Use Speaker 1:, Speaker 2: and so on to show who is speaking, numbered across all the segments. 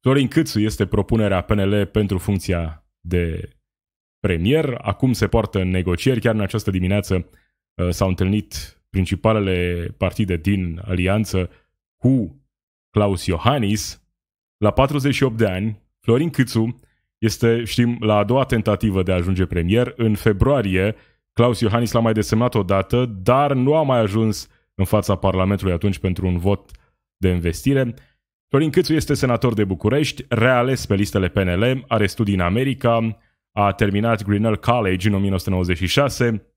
Speaker 1: Florin Câțu este propunerea PNL pentru funcția de premier. Acum se poartă negocieri. Chiar în această dimineață uh, s-au întâlnit principalele partide din alianță cu Claus Iohannis. La 48 de ani, Florin Câțu este, știm, la a doua tentativă de a ajunge premier. În februarie, Claus Iohannis l-a mai desemnat odată, dar nu a mai ajuns în fața Parlamentului atunci pentru un vot de investire. Florin Câțu este senator de București, reales pe listele PNL, are studii în America, a terminat Grinnell College în 1996,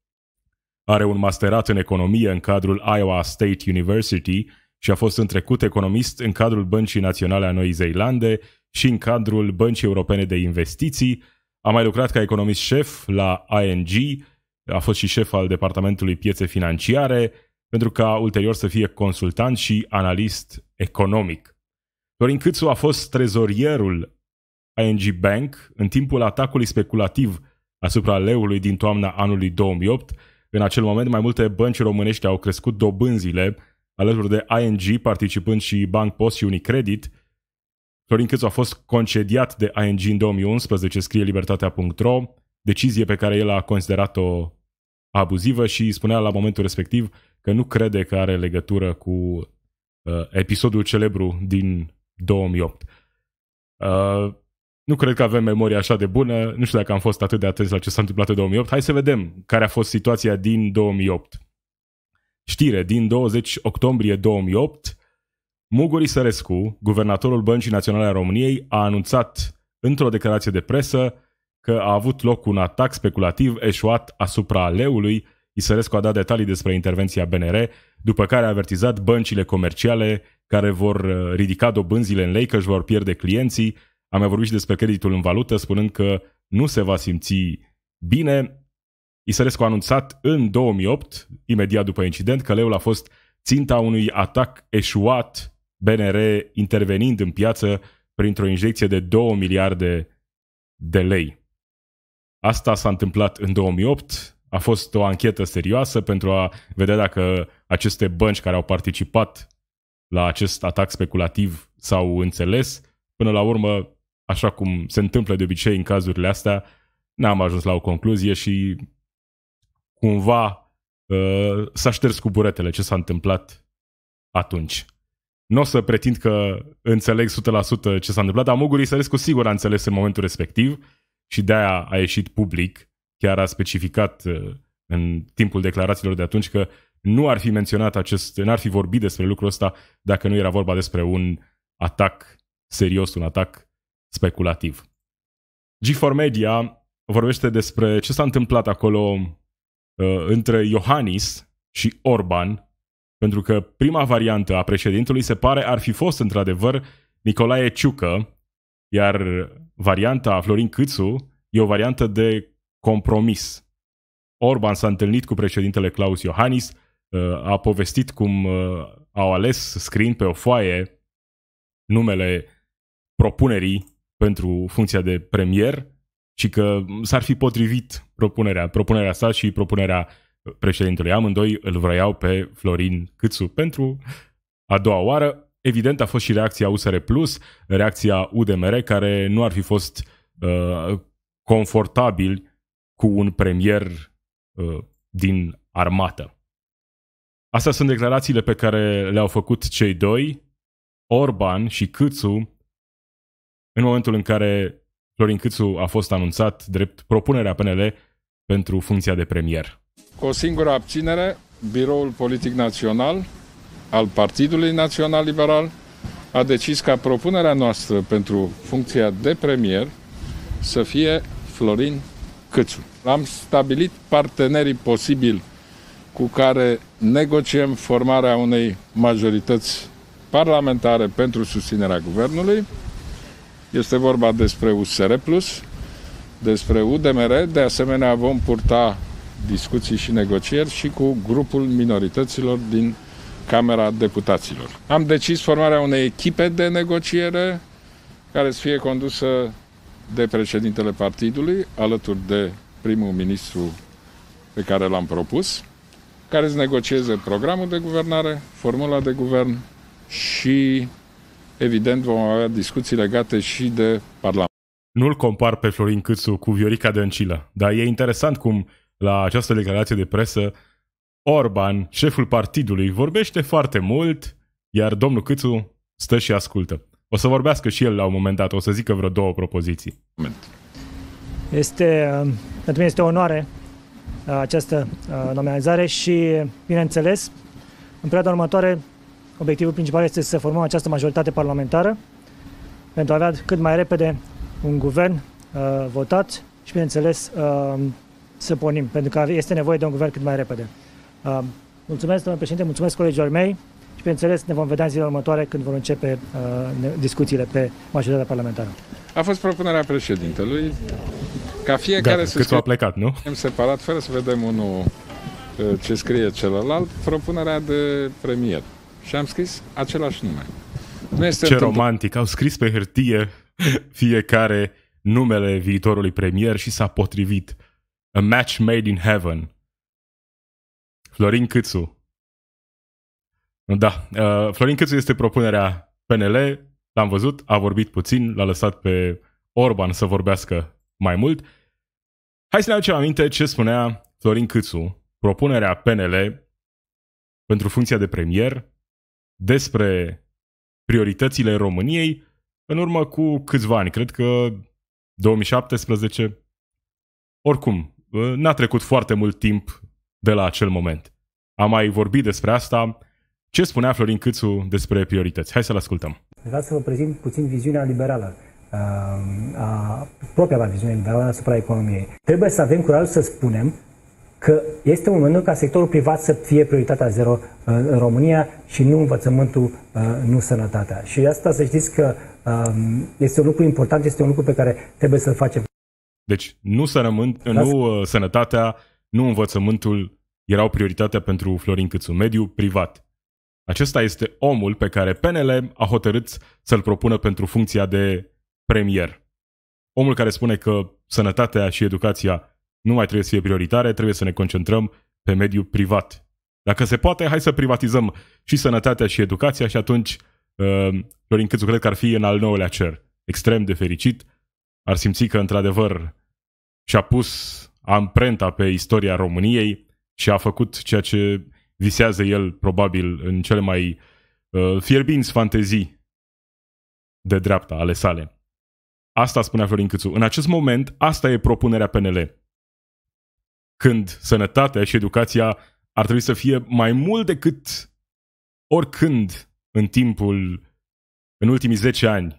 Speaker 1: are un masterat în economie în cadrul Iowa State University și a fost în trecut economist în cadrul Băncii Naționale a Noii Zeelande și în cadrul Băncii Europene de Investiții. A mai lucrat ca economist șef la ING, a fost și șef al Departamentului Piețe Financiare, pentru ca ulterior să fie consultant și analist economic. Florin Câțu a fost trezorierul ING Bank în timpul atacului speculativ asupra leului din toamna anului 2008. În acel moment, mai multe bănci românești au crescut dobânzile alături de ING, participând și Bank Post și Unicredit. Florin Câțu a fost concediat de ING în 2011, scrie libertatea.ro, decizie pe care el a considerat-o abuzivă și spunea la momentul respectiv că nu crede că are legătură cu uh, episodul celebru din 2008. Uh, nu cred că avem memoria așa de bună, nu știu dacă am fost atât de atenți la ce s-a întâmplat în 2008. Hai să vedem care a fost situația din 2008. Știre, din 20 octombrie 2008, Muguri Sărescu, guvernatorul Băncii Naționale a României, a anunțat într-o declarație de presă că a avut loc un atac speculativ eșuat asupra aleului, Isărescu a dat detalii despre intervenția BNR, după care a avertizat băncile comerciale care vor uh, ridica dobânzile în lei, că își vor pierde clienții. Am mai vorbit și despre creditul în valută, spunând că nu se va simți bine. Isărescu a anunțat în 2008, imediat după incident, că leul a fost ținta unui atac eșuat, BNR intervenind în piață printr-o injecție de 2 miliarde de lei. Asta s-a întâmplat în 2008, a fost o anchetă serioasă pentru a vedea dacă aceste bănci care au participat la acest atac speculativ s-au înțeles. Până la urmă, așa cum se întâmplă de obicei în cazurile astea, n-am ajuns la o concluzie și cumva uh, s-a șters cu buretele ce s-a întâmplat atunci. Nu o să pretind că înțeleg 100% ce s-a întâmplat, dar Muguri Sărescu sigur a înțeles în momentul respectiv și de-aia a ieșit public chiar a specificat uh, în timpul declarațiilor de atunci că nu ar fi menționat acest, n-ar fi vorbit despre lucrul ăsta dacă nu era vorba despre un atac serios, un atac speculativ. G4 Media vorbește despre ce s-a întâmplat acolo uh, între Iohannis și Orban, pentru că prima variantă a președintelui se pare ar fi fost într-adevăr Nicolae Ciucă, iar varianta Florin Câțu e o variantă de compromis. Orban s-a întâlnit cu președintele Claus Iohannis, uh, a povestit cum uh, au ales screen pe o foaie numele propunerii pentru funcția de premier și că s-ar fi potrivit propunerea, propunerea sa și propunerea președintelui. Amândoi îl vroiau pe Florin Câțu pentru a doua oară. Evident a fost și reacția USR+, Plus, reacția UDMR, care nu ar fi fost uh, confortabil cu un premier uh, din armată. Astea sunt declarațiile pe care le-au făcut cei doi, Orban și Câțu, în momentul în care Florin Câțu a fost anunțat drept propunerea PNL pentru funcția de premier.
Speaker 2: Cu o singură abținere, Biroul Politic Național al Partidului Național Liberal a decis ca propunerea noastră pentru funcția de premier să fie Florin Cățu. Am stabilit partenerii posibili cu care negociem formarea unei majorități parlamentare pentru susținerea guvernului. Este vorba despre USR+, despre UDMR, de asemenea vom purta discuții și negocieri și cu grupul minorităților din Camera Deputaților. Am decis formarea unei echipe de negociere care să fie condusă de președintele partidului, alături de primul ministru pe care l-am propus, care îți negocieze programul de guvernare, formula de guvern și, evident, vom avea discuții legate și de Parlament.
Speaker 1: Nu-l compar pe Florin Câțu cu Viorica Dăncilă, dar e interesant cum la această declarație de presă Orban, șeful partidului, vorbește foarte mult, iar domnul Câțu stă și ascultă. O să vorbească și el la un moment dat, o să zică vreo două propoziții. Este, uh, pentru mine este o onoare uh, această uh, nominalizare și, bineînțeles, în perioada următoare, obiectivul principal este să formăm această majoritate parlamentară pentru a avea cât mai repede un guvern votat și, bineînțeles, să pornim, pentru că este nevoie de un guvern cât mai repede. mulțumesc, domnule președinte, mulțumesc colegilor mei, și, bineînțeles, ne vom vedea în zilele următoare când vor începe uh, discuțiile pe majoritatea parlamentară.
Speaker 2: A fost propunerea președintelui ca fiecare Gata, da, să scrie... a plecat, nu? separat, fără să vedem unul uh, ce scrie celălalt, propunerea de premier. Și am scris același nume. Nu este ce
Speaker 1: romantic, au scris pe hârtie fiecare numele viitorului premier și s-a potrivit. A match made in heaven. Florin Câțu, da. Uh, Florin Câțu este propunerea PNL, l-am văzut, a vorbit puțin, l-a lăsat pe Orban să vorbească mai mult. Hai să ne aducem aminte ce spunea Florin Câțu, propunerea PNL pentru funcția de premier despre prioritățile României în urmă cu câțiva ani, cred că 2017. Oricum, uh, n-a trecut foarte mult timp de la acel moment. Am mai vorbit despre asta, ce spunea Florin Câțu despre priorități? Hai să-l ascultăm. Vreau să vă prezint puțin viziunea liberală uh, a propria mea viziune liberală asupra economiei. Trebuie să avem curajul să spunem că este un moment ca sectorul privat să fie prioritatea zero uh, în România și nu învățământul, uh, nu sănătatea. Și asta să știți că um, este un lucru important, este un lucru pe care trebuie să-l facem. Deci nu, sănământ, nu sănătatea, nu învățământul erau prioritatea pentru Florin Câțu, mediu privat. Acesta este omul pe care PNL a hotărât să-l propună pentru funcția de premier. Omul care spune că sănătatea și educația nu mai trebuie să fie prioritare, trebuie să ne concentrăm pe mediul privat. Dacă se poate, hai să privatizăm și sănătatea și educația și atunci uh, Florin Câțu cred că ar fi în al nouălea cer. Extrem de fericit, ar simți că într-adevăr și-a pus amprenta pe istoria României și a făcut ceea ce visează el probabil în cele mai uh, fierbinți fantezii de dreapta ale sale. Asta spunea Florin Câțu. În acest moment, asta e propunerea PNL. Când sănătatea și educația ar trebui să fie mai mult decât oricând în timpul, în ultimii 10 ani,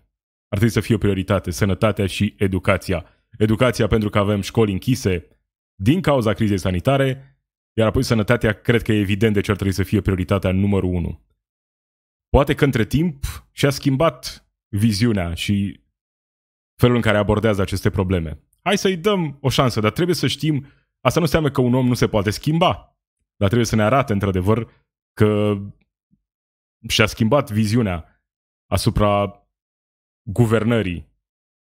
Speaker 1: ar trebui să fie o prioritate, sănătatea și educația. Educația pentru că avem școli închise din cauza crizei sanitare, iar apoi sănătatea cred că e evident de ce ar trebui să fie prioritatea numărul unu. Poate că între timp și-a schimbat viziunea și felul în care abordează aceste probleme. Hai să-i dăm o șansă, dar trebuie să știm, asta nu înseamnă că un om nu se poate schimba, dar trebuie să ne arate într-adevăr că și-a schimbat viziunea asupra guvernării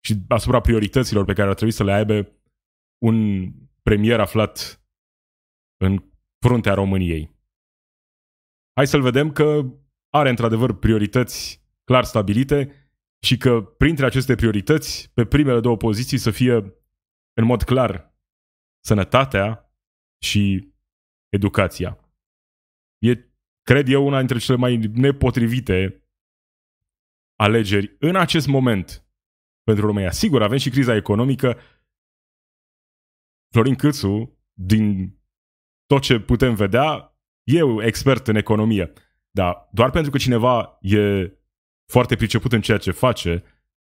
Speaker 1: și asupra priorităților pe care ar trebui să le aibă un premier aflat în fruntea României. Hai să-l vedem că are într-adevăr priorități clar stabilite și că printre aceste priorități, pe primele două poziții să fie în mod clar sănătatea și educația. E, cred eu, una dintre cele mai nepotrivite alegeri în acest moment pentru România. Sigur, avem și criza economică. Florin Câțu, din tot ce putem vedea, eu expert în economie. Dar doar pentru că cineva e foarte priceput în ceea ce face,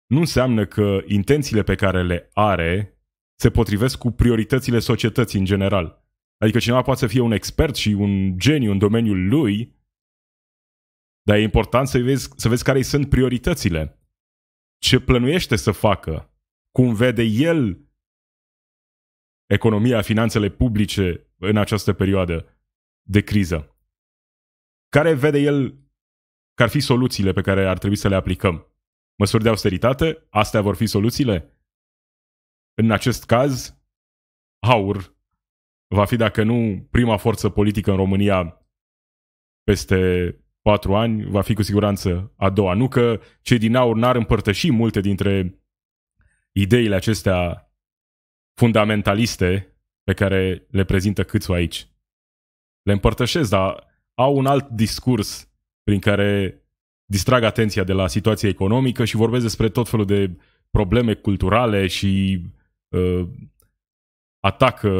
Speaker 1: nu înseamnă că intențiile pe care le are se potrivesc cu prioritățile societății în general. Adică cineva poate să fie un expert și un geniu în domeniul lui, dar e important să vezi, să vezi care sunt prioritățile. Ce plănuiește să facă? Cum vede el economia, finanțele publice în această perioadă de criză? Care vede el că ar fi soluțiile pe care ar trebui să le aplicăm? Măsuri de austeritate? Astea vor fi soluțiile? În acest caz, aur va fi, dacă nu, prima forță politică în România peste patru ani, va fi cu siguranță a doua. Nu că cei din aur n-ar împărtăși multe dintre ideile acestea fundamentaliste pe care le prezintă câțu aici. Le împărtășesc, dar au un alt discurs prin care distrag atenția de la situația economică și vorbesc despre tot felul de probleme culturale și uh, atacă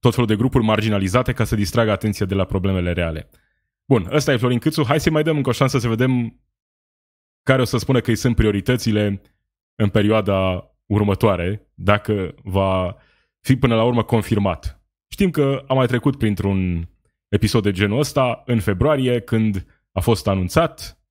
Speaker 1: tot felul de grupuri marginalizate ca să distragă atenția de la problemele reale. Bun, ăsta e Florin Câțu. Hai să-i mai dăm încă o șansă să vedem care o să spună că îi sunt prioritățile în perioada următoare, dacă va fi până la urmă confirmat. Știm că am mai trecut printr-un episod de genul ăsta în februarie, când a fost anunțat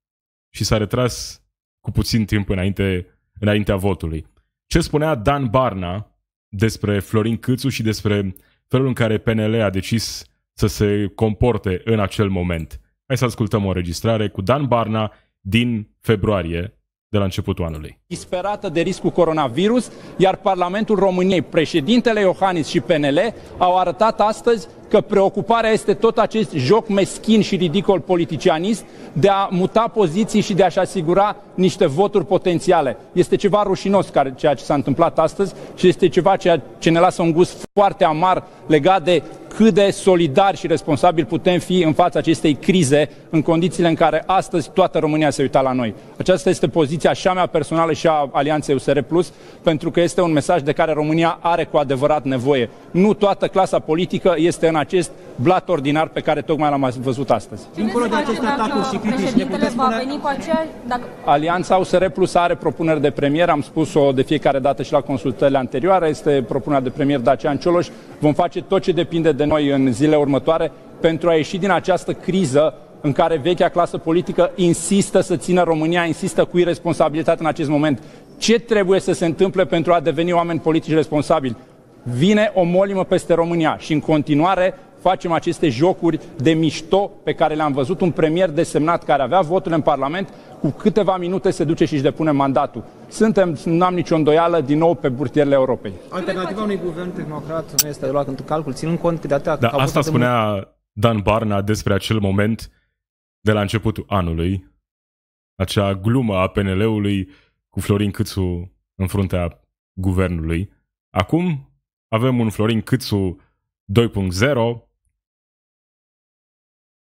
Speaker 1: și s-a retras cu puțin timp înainte, înaintea votului. Ce spunea Dan Barna despre Florin Câțu și despre felul în care PNL a decis să se comporte în acel moment. Hai să ascultăm o înregistrare cu Dan Barna din februarie de la începutul anului.
Speaker 3: Disperată de riscul coronavirus, iar Parlamentul României, președintele Iohannis și PNL au arătat astăzi că preocuparea este tot acest joc meschin și ridicol politicianist de a muta poziții și de a-și asigura niște voturi potențiale. Este ceva rușinos care, ceea ce s-a întâmplat astăzi și este ceva ceea ce ne lasă un gust foarte amar legat de cât de solidari și responsabili putem fi în fața acestei crize, în condițiile în care astăzi toată România se uita la noi. Aceasta este poziția și a mea personală și a Alianței USR Plus, pentru că este un mesaj de care România are cu adevărat nevoie. Nu toată clasa politică este în acest blat ordinar pe care tocmai l-am văzut astăzi. Dincolo
Speaker 1: de aceste atacuri și critici, ne puteți spune... Veni cu aceea, dacă...
Speaker 3: Alianța USR Plus are propuneri de premier, am spus-o de fiecare dată și la consultările anterioare, este propunerea de premier Dacian Cioloș. Vom face tot ce depinde de noi în zilele următoare pentru a ieși din această criză în care vechea clasă politică insistă să țină România, insistă cu irresponsabilitate în acest moment. Ce trebuie să se întâmple pentru a deveni oameni politici responsabili? Vine o molimă peste România și în continuare facem aceste jocuri de mișto pe care le-am văzut un premier desemnat care avea votul în Parlament, cu câteva minute se duce și își depune mandatul. Suntem, nu am nicio îndoială, din nou pe burtierele Europei. Alternativa unui guvern tehnocrat nu este luat într calcul, ținând cont că de atât... Da, asta spunea
Speaker 1: mult... Dan Barna despre acel moment de la începutul anului, acea glumă a PNL-ului cu Florin Câțu în fruntea guvernului. Acum avem un Florin Câțu 2.0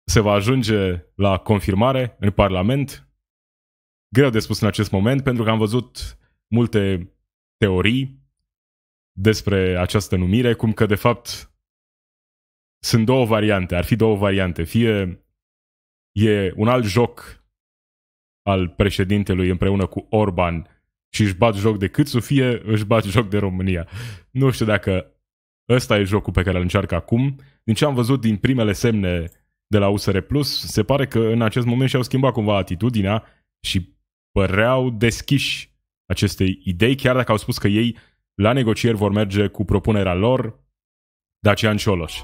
Speaker 1: se va ajunge la confirmare în Parlament. Greu de spus în acest moment, pentru că am văzut multe teorii despre această numire, cum că de fapt sunt două variante, ar fi două variante. Fie e un alt joc al președintelui împreună cu Orban și își bat joc de Câțu, fie își bat joc de România. Nu știu dacă ăsta e jocul pe care îl încearcă acum. Din ce am văzut din primele semne de la USR Plus, se pare că în acest moment și-au schimbat cumva atitudinea și păreau deschiși acestei idei, chiar dacă au spus că ei la negocieri vor merge cu propunerea lor, Dacian Cioloș.